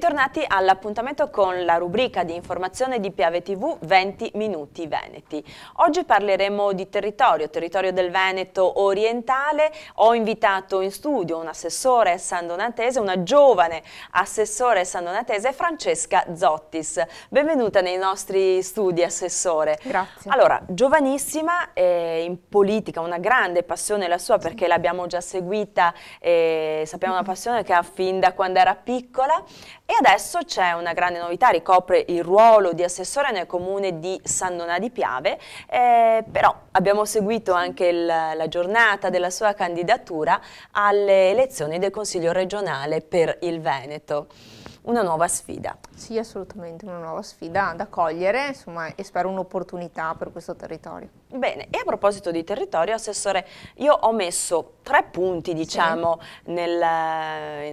Bentornati all'appuntamento con la rubrica di informazione di Piave TV 20 Minuti Veneti. Oggi parleremo di territorio, territorio del Veneto orientale. Ho invitato in studio un assessore sandonatese, una giovane assessore sandonatese, Francesca Zottis. Benvenuta nei nostri studi, assessore. Grazie. Allora, giovanissima eh, in politica, una grande passione la sua perché l'abbiamo già seguita, eh, sappiamo una passione che ha fin da quando era piccola. E adesso c'è una grande novità, ricopre il ruolo di assessore nel comune di San Donà di Piave, eh, però abbiamo seguito anche il, la giornata della sua candidatura alle elezioni del Consiglio regionale per il Veneto una nuova sfida. Sì, assolutamente una nuova sfida da cogliere insomma, e spero un'opportunità per questo territorio. Bene, e a proposito di territorio, Assessore, io ho messo tre punti, diciamo, sì. nel,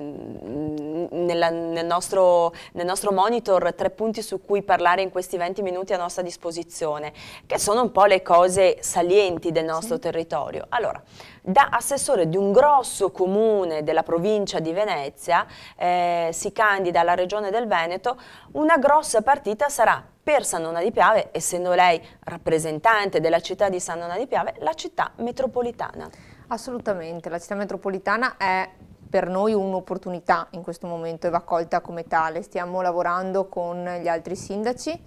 mm, nel, nel, nostro, nel, nostro, monitor, tre punti su cui parlare in questi 20 minuti a nostra disposizione, che sono un po' le cose salienti del nostro sì. territorio. Allora, da assessore di un grosso comune della provincia di Venezia, eh, si candida alla regione del Veneto, una grossa partita sarà per San Nona di Piave, essendo lei rappresentante della città di San Nona di Piave, la città metropolitana. Assolutamente, la città metropolitana è per noi un'opportunità in questo momento e va accolta come tale. Stiamo lavorando con gli altri sindaci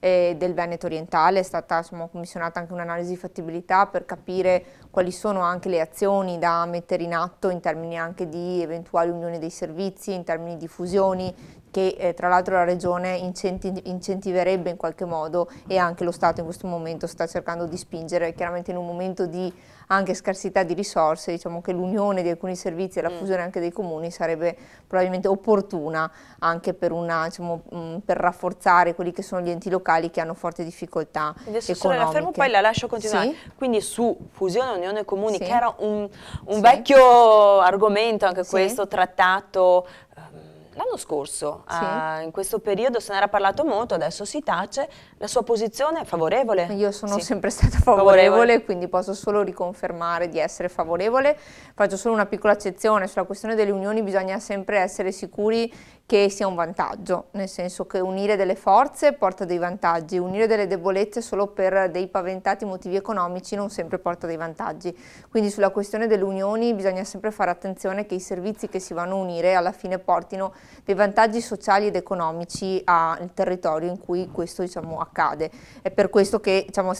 eh, del Veneto orientale, è stata insomma, commissionata anche un'analisi di fattibilità per capire quali sono anche le azioni da mettere in atto in termini anche di eventuali unioni dei servizi, in termini di fusioni, che eh, tra l'altro la Regione incenti incentiverebbe in qualche modo e anche lo Stato in questo momento sta cercando di spingere, chiaramente in un momento di anche scarsità di risorse, diciamo che l'unione di alcuni servizi e la mm. fusione anche dei comuni sarebbe probabilmente opportuna anche per, una, diciamo, mh, mm, per rafforzare quelli che sono gli enti locali che hanno forti difficoltà Adesso la fermo, poi la lascio continuare. Sì? Quindi su fusione unione comuni, sì. che era un, un sì. vecchio argomento anche questo trattato... Um, l'anno scorso, sì. uh, in questo periodo se ne era parlato molto, adesso si tace, la sua posizione è favorevole. Io sono sì. sempre stata favorevole, favorevole, quindi posso solo riconfermare di essere favorevole. Faccio solo una piccola eccezione, sulla questione delle unioni bisogna sempre essere sicuri che sia un vantaggio, nel senso che unire delle forze porta dei vantaggi, unire delle debolezze solo per dei paventati motivi economici non sempre porta dei vantaggi. Quindi sulla questione delle unioni bisogna sempre fare attenzione che i servizi che si vanno a unire alla fine portino dei vantaggi sociali ed economici al territorio in cui questo diciamo, accade. È per questo che diciamo,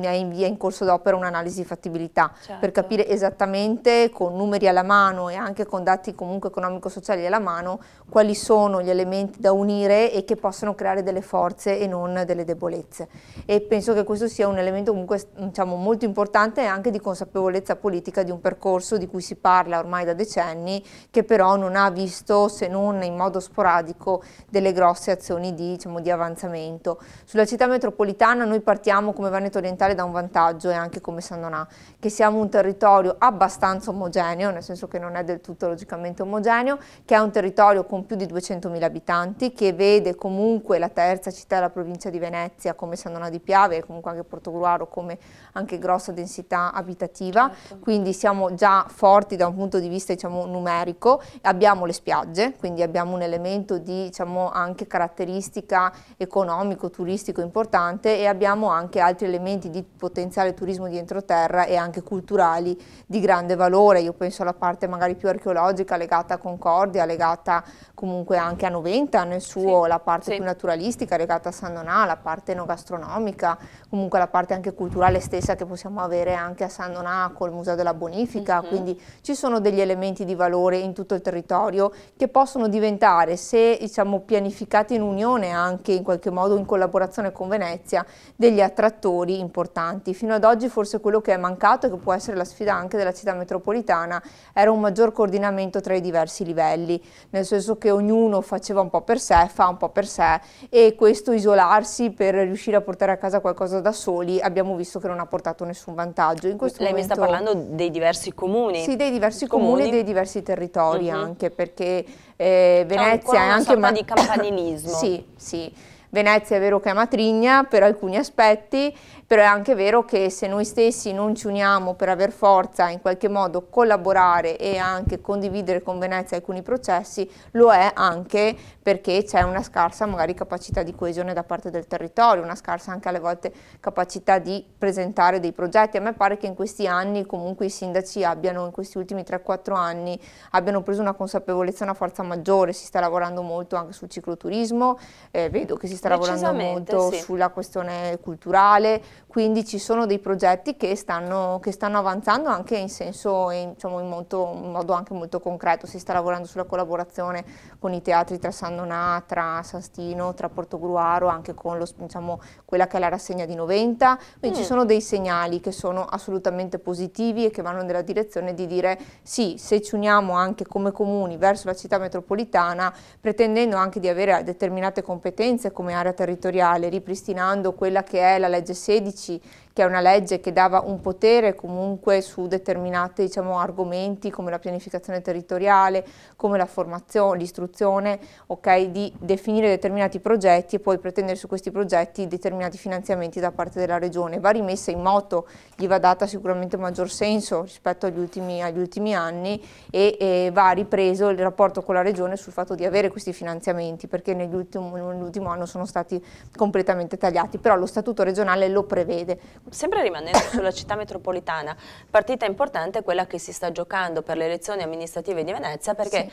è in via in corso d'opera un'analisi di fattibilità, certo. per capire esattamente con numeri alla mano e anche con dati comunque economico-sociali alla mano quali sono sono gli elementi da unire e che possono creare delle forze e non delle debolezze. E penso che questo sia un elemento comunque diciamo, molto importante anche di consapevolezza politica di un percorso di cui si parla ormai da decenni, che però non ha visto, se non in modo sporadico, delle grosse azioni di, diciamo, di avanzamento. Sulla città metropolitana noi partiamo come Veneto Orientale da un vantaggio e anche come San Donà, che siamo un territorio abbastanza omogeneo, nel senso che non è del tutto logicamente omogeneo, che è un territorio con più di 200 200.000 abitanti, che vede comunque la terza città della provincia di Venezia come Sandona di Piave e comunque anche Portogruaro come anche grossa densità abitativa, certo. quindi siamo già forti da un punto di vista diciamo, numerico, abbiamo le spiagge, quindi abbiamo un elemento di diciamo, anche caratteristica economico, turistico importante e abbiamo anche altri elementi di potenziale turismo di entroterra e anche culturali di grande valore, io penso alla parte magari più archeologica legata a Concordia, legata comunque comunque anche a Noventa nel suo, sì. la parte sì. più naturalistica legata a San Donà, la parte enogastronomica, comunque la parte anche culturale stessa che possiamo avere anche a San Donà col Museo della Bonifica, mm -hmm. quindi ci sono degli elementi di valore in tutto il territorio che possono diventare, se diciamo pianificati in unione anche in qualche modo in collaborazione con Venezia, degli attrattori importanti. Fino ad oggi forse quello che è mancato e che può essere la sfida anche della città metropolitana era un maggior coordinamento tra i diversi livelli, nel senso che ognuno ognuno faceva un po' per sé, fa un po' per sé e questo isolarsi per riuscire a portare a casa qualcosa da soli abbiamo visto che non ha portato nessun vantaggio. Lei momento, mi sta parlando dei diversi comuni? Sì, dei diversi comuni, comuni e dei diversi territori uh mhm. -huh. anche perché eh, Venezia è anche... Una sorta ma- di campanilismo. sì, sì Venezia è vero che è matrigna per alcuni aspetti, però è anche vero che se noi stessi non ci uniamo per aver forza in qualche modo collaborare e anche condividere con Venezia alcuni processi, lo è anche perché c'è una scarsa magari capacità di coesione da parte del territorio, una scarsa anche alle volte capacità di presentare dei progetti. A me pare che in questi anni comunque i sindaci abbiano, in questi ultimi 3-4 anni, abbiano preso una consapevolezza, una forza maggiore, si sta lavorando molto anche sul cicloturismo, eh, vedo che si sta lavorando molto sì. sulla questione culturale, quindi ci sono dei progetti che stanno, che stanno avanzando anche in senso, in, diciamo, in, molto, in, modo anche molto concreto, si sta lavorando sulla collaborazione con i teatri tra San Donà, tra Sastino, tra Portogruaro, anche con lo, diciamo, quella che è la rassegna di Noventa, quindi mm. ci sono dei segnali che sono assolutamente positivi e che vanno nella direzione di dire sì, se ci uniamo anche come comuni verso la città metropolitana, pretendendo anche di avere determinate competenze come come area territoriale, ripristinando quella che è la legge 16 che è una legge che dava un potere comunque su determinati diciamo, argomenti come la pianificazione territoriale, come la formazione, l'istruzione, okay, di definire determinati progetti e poi pretendere su questi progetti determinati finanziamenti da parte della regione. Va rimessa in moto, gli va data sicuramente maggior senso rispetto agli ultimi, agli ultimi anni e, e va ripreso il rapporto con la regione sul fatto di avere questi finanziamenti perché nell'ultimo nell anno sono stati completamente tagliati, però lo statuto regionale lo prevede Sempre rimanendo sulla città metropolitana, partita importante è quella che si sta giocando per le elezioni amministrative di Venezia perché sì,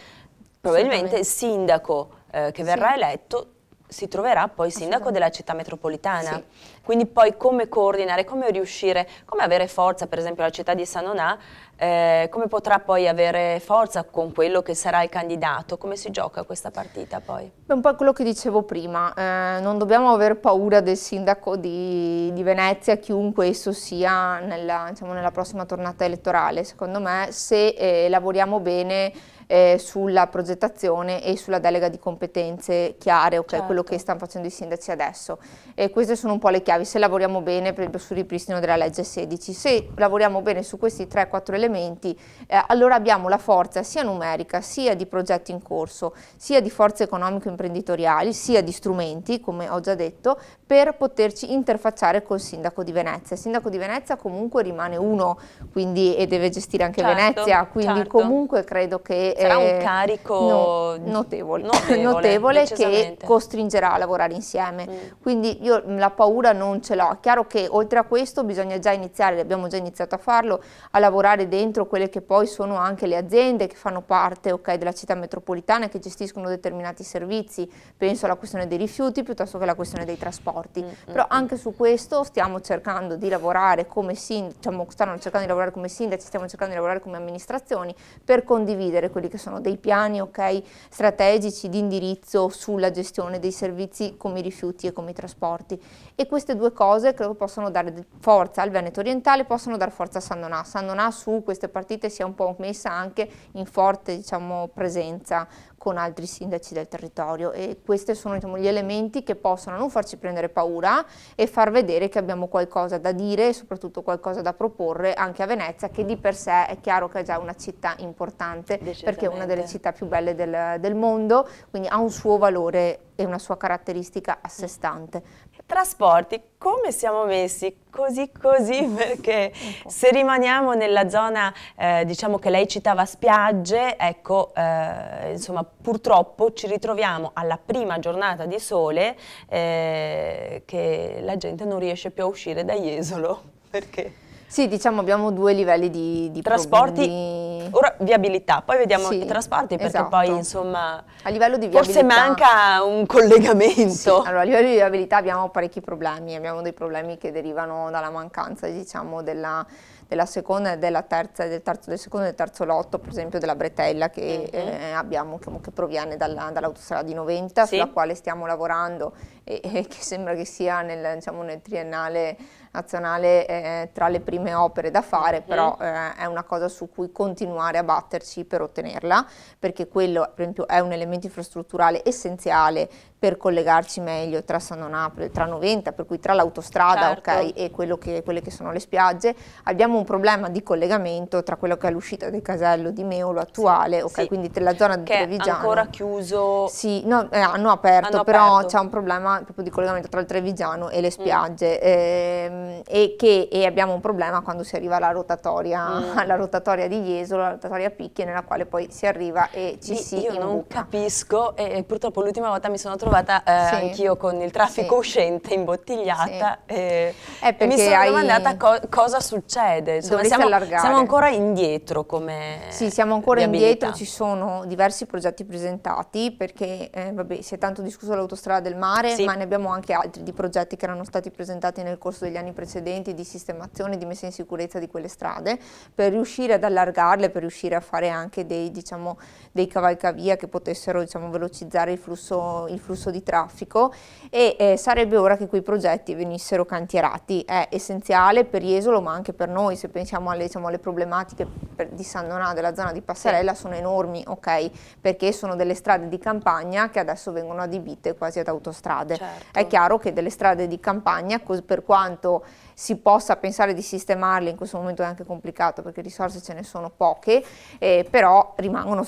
probabilmente il sindaco eh, che verrà sì. eletto si troverà poi sindaco della città metropolitana. Sì. Quindi poi come coordinare, come riuscire, come avere forza, per esempio la città di Sanonà, eh, come potrà poi avere forza con quello che sarà il candidato? Come si gioca questa partita poi? Beh, un po' quello che dicevo prima, eh, non dobbiamo avere paura del sindaco di, di Venezia, chiunque esso sia nella, diciamo, nella, prossima tornata elettorale. Secondo me se eh, lavoriamo bene eh, sulla progettazione e sulla delega di competenze chiare, ok, certo. quello che stanno facendo i sindaci adesso. E queste sono un po' le chiavi gravi se lavoriamo bene per esempio sul ripristino della legge 16. Se lavoriamo bene su questi 3-4 elementi eh, allora abbiamo la forza sia numerica sia di progetti in corso, sia di forze economico-imprenditoriali, sia di strumenti come ho già detto per poterci interfacciare col sindaco di Venezia. Il sindaco di Venezia comunque rimane uno quindi, e deve gestire anche certo, Venezia, quindi certo. comunque credo che... Sarà eh, un carico no, notevole, notevole, notevole che costringerà a lavorare insieme. Mm. Quindi io la paura non non ce l'ho. Chiaro che oltre a questo bisogna già iniziare, abbiamo già iniziato a farlo, a lavorare dentro quelle che poi sono anche le aziende che fanno parte okay, della città metropolitana e che gestiscono determinati servizi, penso alla questione dei rifiuti piuttosto che alla questione dei trasporti. Mm -hmm. Però mm. anche su questo stiamo cercando di lavorare come sindaci, diciamo, stanno cercando di lavorare come sindaci, stiamo cercando di lavorare come amministrazioni per condividere quelli che sono dei piani okay, strategici di indirizzo sulla gestione dei servizi come i rifiuti e come i trasporti. E queste due cose credo possono dare forza al Veneto orientale, possono dare forza a San Donà. San Donà su queste partite si è un po' messa anche in forte diciamo, presenza con altri sindaci del territorio e questi sono diciamo, gli elementi che possono non farci prendere paura e far vedere che abbiamo qualcosa da dire e soprattutto qualcosa da proporre anche a Venezia che di per sé è chiaro che è già una città importante perché è una delle città più belle del, del mondo quindi ha un suo valore e una sua caratteristica a sé stante. Trasporti, come siamo messi? Così così perché se rimaniamo nella zona, eh, diciamo che lei citava spiagge, ecco, eh, insomma, purtroppo ci ritroviamo alla prima giornata di sole eh, che la gente non riesce più a uscire da Jesolo. Perché? Sì, diciamo abbiamo due livelli di, di trasporti. Problemi. Ora viabilità, poi vediamo sì, i trasporti perché esatto. poi insomma a livello di viabilità, forse manca un collegamento. Sì, allora a livello di viabilità abbiamo parecchi problemi, abbiamo dei problemi che derivano dalla mancanza diciamo della della seconda e della terza, del, terzo, del secondo e del terzo lotto, per esempio della bretella che mm -hmm. eh, abbiamo, che, che proviene dall'autostrada di 90, sì. sulla quale stiamo lavorando e, e, che sembra che sia nel, diciamo, nel triennale nazionale è tra le prime opere da fare, però eh, è una cosa su cui continuare a batterci per ottenerla, perché quello per esempio, è un elemento infrastrutturale essenziale per collegarci meglio tra San Donato e tra 90, per cui tra l'autostrada certo. okay, e che, quelle che sono le spiagge, abbiamo un problema di collegamento tra quello che è l'uscita del casello di Meolo attuale, sì, okay, sì. quindi la zona di Trevigiano. È ancora chiuso? Sì, no, eh, hanno aperto, hanno però c'è un problema proprio di collegamento tra il Trevigiano e le mm. spiagge. Mm. Eh, Ehm, e, che, e abbiamo un problema quando si arriva alla rotatoria, mm. alla rotatoria di Jesolo, la rotatoria Picchi, nella quale poi si arriva e ci io, si Io imbuca. non capisco e, purtroppo l'ultima volta mi sono trovata eh, sì. anch'io con il traffico sì. uscente imbottigliata sì. e, e, mi sono hai... domandata co cosa succede, Insomma, siamo, allargare. siamo ancora indietro come Sì, siamo ancora indietro, ci sono diversi progetti presentati perché eh, vabbè, si è tanto discusso l'autostrada del mare, ma ne abbiamo anche altri di progetti che erano stati presentati nel corso degli anni anni precedenti di sistemazione, e di messa in sicurezza di quelle strade, per riuscire ad allargarle, per riuscire a fare anche dei, diciamo, dei cavalcavia che potessero diciamo, velocizzare il flusso, il flusso, di traffico e eh, sarebbe ora che quei progetti venissero cantierati. È essenziale per Jesolo ma anche per noi, se pensiamo alle, diciamo, alle problematiche per, di San Donà, della zona di Passarella, sono enormi, okay? perché sono delle strade di campagna che adesso vengono adibite quasi ad autostrade. Certo. È chiaro che delle strade di campagna, per quanto people si possa pensare di sistemarli, in questo momento è anche complicato perché risorse ce ne sono poche, eh, però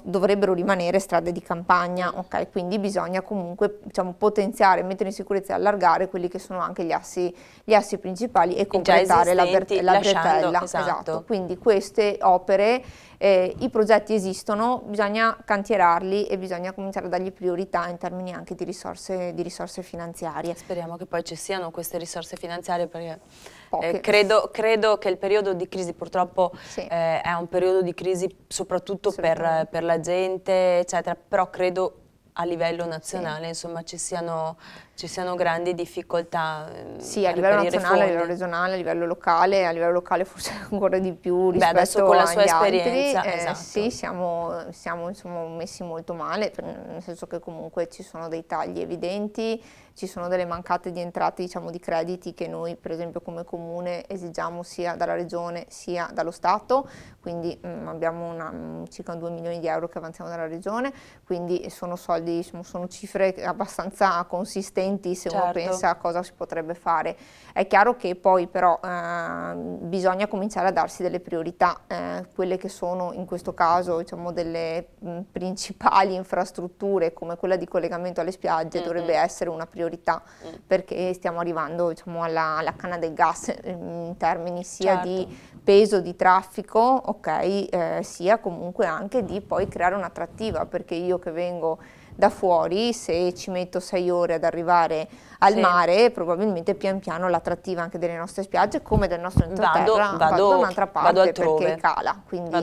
dovrebbero rimanere strade di campagna, okay? quindi bisogna comunque diciamo, potenziare, mettere in sicurezza e allargare quelli che sono anche gli assi, gli assi principali e completare la, ber- la bretella. Esatto. esatto. Quindi queste opere, eh, i progetti esistono, bisogna cantierarli e bisogna cominciare a dargli priorità in termini anche di risorse, di risorse finanziarie. Speriamo che poi ci siano queste risorse finanziarie perché eh, credo, credo, che il periodo di crisi purtroppo sì. eh, è un periodo di crisi soprattutto per, per la gente, eccetera, però credo a livello nazionale sì. insomma ci siano ci siano grandi difficoltà. Ehm, sì, a livello nazionale, fondi. a livello regionale, a livello locale, a livello locale forse ancora di più rispetto Beh, adesso con la sua esperienza, altri. Eh, esatto. Eh, sì, siamo, siamo insomma, messi molto male, nel senso che comunque ci sono dei tagli evidenti, ci sono delle mancate di entrate diciamo, di crediti che noi per esempio come comune esigiamo sia dalla regione sia dallo Stato, quindi mh, mm, abbiamo una, mm, circa 2 milioni di euro che avanziamo dalla regione, quindi sono soldi, sono, sono cifre abbastanza consistenti strumenti se certo. uno pensa a cosa si potrebbe fare. È chiaro che poi però eh, bisogna cominciare a darsi delle priorità, eh, quelle che sono in questo caso diciamo, delle mh, principali infrastrutture come quella di collegamento alle spiagge mm -hmm. dovrebbe essere una priorità mm. perché stiamo arrivando diciamo, alla, alla, canna del gas in termini sia certo. di peso di traffico, ok, eh, sia comunque anche di poi creare un'attrattiva perché io che vengo da fuori, se ci metto sei ore ad arrivare al sì. mare, probabilmente pian piano l'attrattiva anche delle nostre spiagge, come del nostro entroterra, vado, vado, da un'altra parte perché cala. Quindi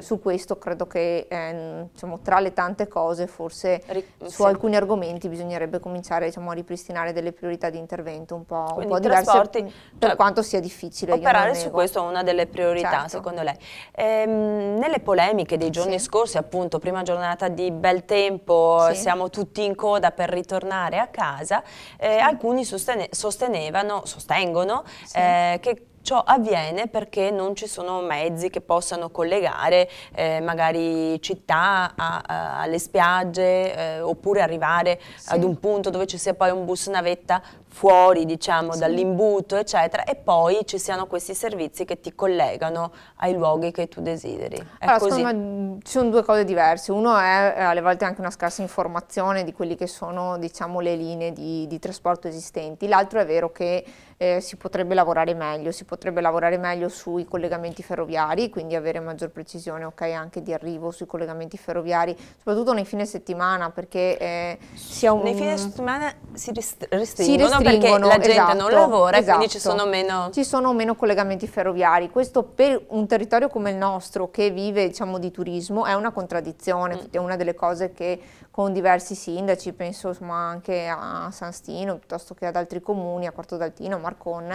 su questo credo che eh, diciamo, tra le tante cose forse Ri su sì. alcuni argomenti bisognerebbe cominciare diciamo, a ripristinare delle priorità di intervento un po', Quindi un po diverse per cioè, quanto sia difficile. Operare su questo è una delle priorità certo. secondo lei. Ehm, nelle polemiche dei giorni sì. scorsi appunto prima giornata di bel tempo, siamo tutti in coda per ritornare a casa, eh, sì. alcuni sostene, sostengono sì. eh, che Ciò avviene perché non ci sono mezzi che possano collegare eh, magari città a, a, alle spiagge eh, oppure arrivare sì. ad un punto dove ci sia poi un bus navetta fuori diciamo sì. dall'imbuto eccetera e poi ci siano questi servizi che ti collegano ai luoghi che tu desideri. È allora, così. Mm, ci sono due cose diverse, uno è eh, alle volte anche una scarsa informazione di quelle che sono diciamo le linee di, di trasporto esistenti, l'altro è vero che eh, si potrebbe lavorare meglio, si potrebbe lavorare meglio sui collegamenti ferroviari, quindi avere maggior precisione okay, anche di arrivo sui collegamenti ferroviari, soprattutto nei fine settimana perché eh, si un... Nei fine settimana si restringono, si restringono perché la gente esatto, non lavora esatto. quindi ci esatto. sono meno... Ci sono meno collegamenti ferroviari. Questo per un territorio come il nostro che vive diciamo, di turismo è una contraddizione, mm. è una delle cose che con diversi sindaci, penso insomma, anche a San Stino piuttosto che ad altri comuni, a Porto d'Altino, a Marcon,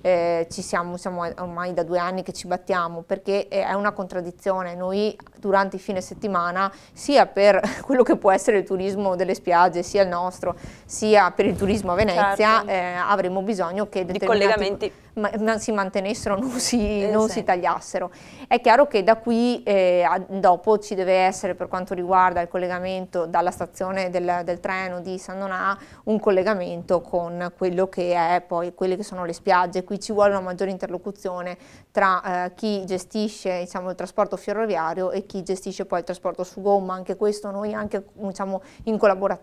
eh, ci siamo, siamo ormai da due anni che ci battiamo perché è una contraddizione. Noi durante i fine settimana, sia per quello che può essere il turismo delle spiagge, sia il nostro, sia per il turismo a Venezia, certo. eh, avremo bisogno che di collegamenti ma, si mantenessero, non si, eh, non sì. si esatto. tagliassero. È chiaro che da qui eh, a, dopo ci deve essere per quanto riguarda il collegamento dalla stazione del, del, treno di San Donà un collegamento con quello che è poi quelle che sono le spiagge. Qui ci vuole una maggiore interlocuzione tra eh, chi gestisce diciamo, il trasporto ferroviario e chi gestisce poi il trasporto su gomma. Anche questo noi anche diciamo, in collaborazione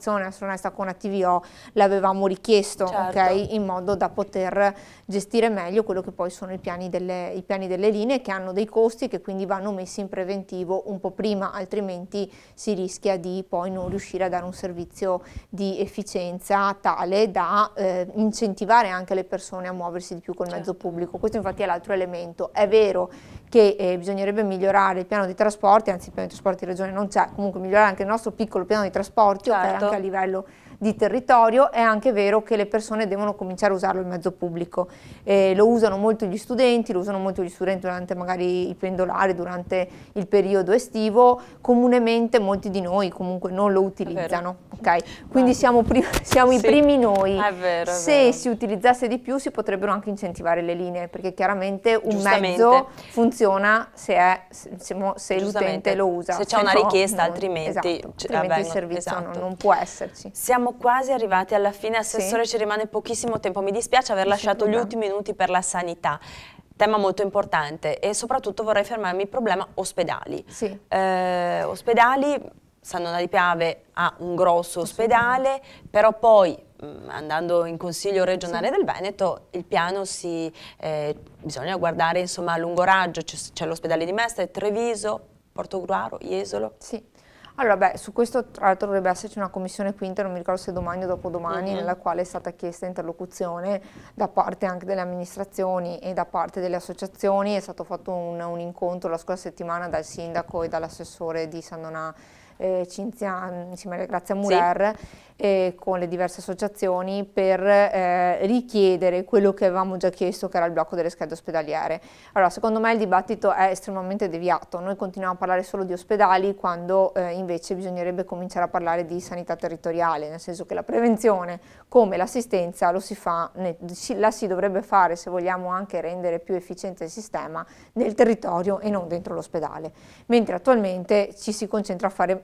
con ATVO l'avevamo richiesto certo. okay, in modo da poter gestire meglio meglio quello che poi sono i piani, delle, i piani delle linee che hanno dei costi e che quindi vanno messi in preventivo un po' prima, altrimenti si rischia di poi non riuscire a dare un servizio di efficienza tale da eh, incentivare anche le persone a muoversi di più col mezzo certo. pubblico. Questo infatti è l'altro elemento. È vero che eh, bisognerebbe migliorare il piano dei trasporti, anzi il piano dei trasporti in regione non c'è, comunque migliorare anche il nostro piccolo piano dei trasporti, certo. anche a livello di territorio, è anche vero che le persone devono cominciare a usarlo il mezzo pubblico. Eh, lo usano molto gli studenti, lo usano molto gli studenti durante magari i pendolari, durante il periodo estivo, comunemente molti di noi comunque non lo utilizzano. Okay? Quindi siamo, siamo sì. i primi noi. È vero, è Se vero. si utilizzasse di più si potrebbero anche incentivare le linee, perché chiaramente un mezzo funziona se, è, se, se l'utente lo usa. Se c'è una richiesta, altrimenti, esatto, altrimenti vabbè, il servizio esatto. non, non può esserci. Siamo siamo quasi arrivati alla fine, Assessore sì. ci rimane pochissimo tempo, mi dispiace aver lasciato gli ultimi minuti per la sanità tema molto importante e soprattutto vorrei fermarmi al problema ospedali. Sì. Eh, ospedali, San Donna di Piave ha un grosso ospedale, però poi mm, andando in consiglio regionale sì. del Veneto il piano si, eh, bisogna guardare insomma, a lungo raggio, c'è l'ospedale di Mestre, Treviso, Portogruaro, Iesolo. Sì. Allora, beh, su questo tra l'altro dovrebbe esserci una commissione quinta, non mi ricordo se domani o dopodomani, mm -hmm. nella quale è stata chiesta interlocuzione da parte anche delle amministrazioni e da parte delle associazioni. È stato fatto un, un incontro la scorsa settimana dal sindaco e dall'assessore di San Donà eh, Cinzia, mm, insieme a Grazia Murer, sì. eh, con le diverse associazioni per eh, richiedere quello che avevamo già chiesto, che era il blocco delle schede ospedaliere. Allora, secondo me il dibattito è estremamente deviato. Noi continuiamo a parlare solo di ospedali quando eh, invece bisognerebbe cominciare a parlare di sanità territoriale, nel senso che la prevenzione come l'assistenza lo si fa, la si dovrebbe fare se vogliamo anche rendere più efficiente il sistema nel territorio e non dentro l'ospedale. Mentre attualmente ci si concentra a fare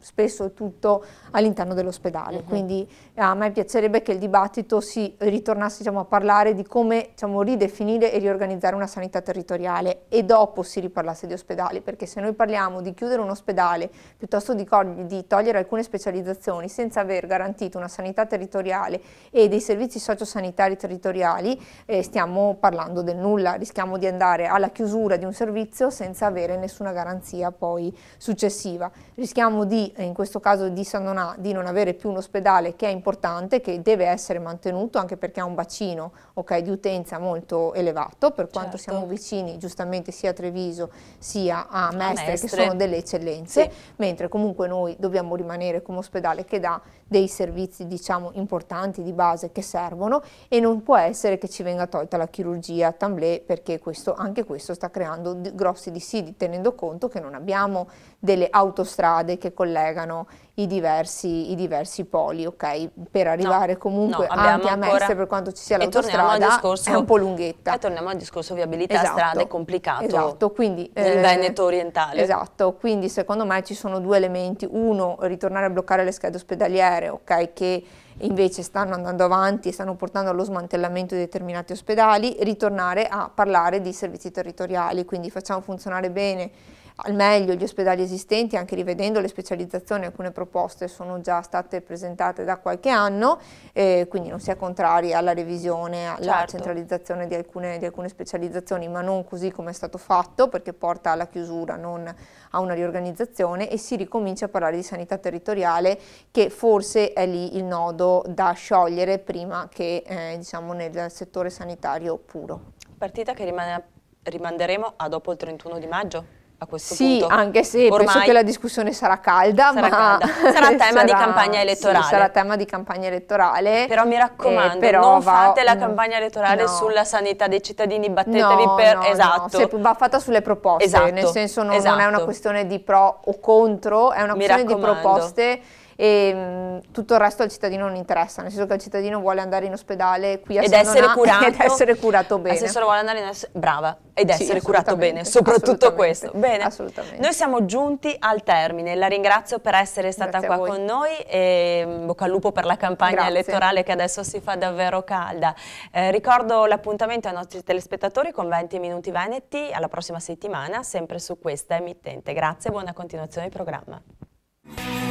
spesso tutto all'interno dell'ospedale. Uh mhm. -huh. Quindi a me piacerebbe che il dibattito si ritornasse diciamo, a parlare di come diciamo, ridefinire e riorganizzare una sanità territoriale e dopo si riparlasse di ospedali, perché se noi parliamo di chiudere un ospedale piuttosto di, di togliere alcune specializzazioni senza aver garantito una sanità territoriale e dei servizi sociosanitari territoriali, eh, stiamo parlando del nulla, rischiamo di andare alla chiusura di un servizio senza avere nessuna garanzia poi successiva. Rischiamo di eh, in questo caso di San Donà, di non avere più un ospedale che è importante, che deve essere mantenuto anche perché ha un bacino okay, di utenza molto elevato, per quanto certo. siamo vicini giustamente sia a Treviso sia a Mestre, a Mestre. che sono delle eccellenze, sì. mentre comunque noi dobbiamo rimanere come ospedale che dà dei servizi diciamo importanti di base che servono e non può essere che ci venga tolta la chirurgia a Tamblé perché questo, anche questo sta creando grossi dissidi tenendo conto che non abbiamo delle autostrade che collegano i diversi, i diversi poli, ok? Per arrivare no, comunque no, anche a Mestre per quanto ci sia l'autostrada discorso, è un po' lunghetta. E torniamo al discorso viabilità esatto, strada è complicato esatto, quindi, nel eh, Veneto orientale. Esatto, quindi secondo me ci sono due elementi, uno ritornare a bloccare le schede ospedaliere, ok? Che invece stanno andando avanti e stanno portando allo smantellamento di determinati ospedali, ritornare a parlare di servizi territoriali, quindi facciamo funzionare bene al meglio gli ospedali esistenti, anche rivedendo le specializzazioni, alcune proposte sono già state presentate da qualche anno, eh, quindi non si è contrari alla revisione, alla certo. centralizzazione di alcune, di alcune, specializzazioni, ma non così come è stato fatto, perché porta alla chiusura, non a una riorganizzazione, e si ricomincia a parlare di sanità territoriale, che forse è lì il nodo da sciogliere prima che eh, diciamo nel settore sanitario puro. Partita che rimane, rimanderemo a dopo il 31 di maggio? a questo sì, punto. Sì, anche se Ormai penso che la discussione sarà calda, sarà ma calda. sarà tema sarà, di campagna elettorale. Sì, sarà tema di campagna elettorale. Però mi eh, raccomando, eh, però non va, fate la mm, campagna elettorale no. sulla sanità dei cittadini, battetevi no, per no, esatto. Se, va fatta sulle proposte, esatto, nel senso non, esatto. non, è una esatto. questione di pro o contro, è una mi questione raccomando. di proposte e mh, tutto il resto al cittadino non interessa, nel senso che il cittadino vuole andare in ospedale qui a ed essere, curato, ed essere curato bene. Nel vuole andare in es- brava ed sì, essere curato bene, soprattutto questo. Bene, assolutamente. Noi siamo giunti al termine, la ringrazio per essere stata Grazie qua con noi e bocca al lupo per la campagna Grazie. elettorale che adesso si fa davvero calda. Eh, ricordo l'appuntamento ai nostri telespettatori con 20 minuti Veneti alla prossima settimana, sempre su questa emittente. Grazie e buona continuazione del programma.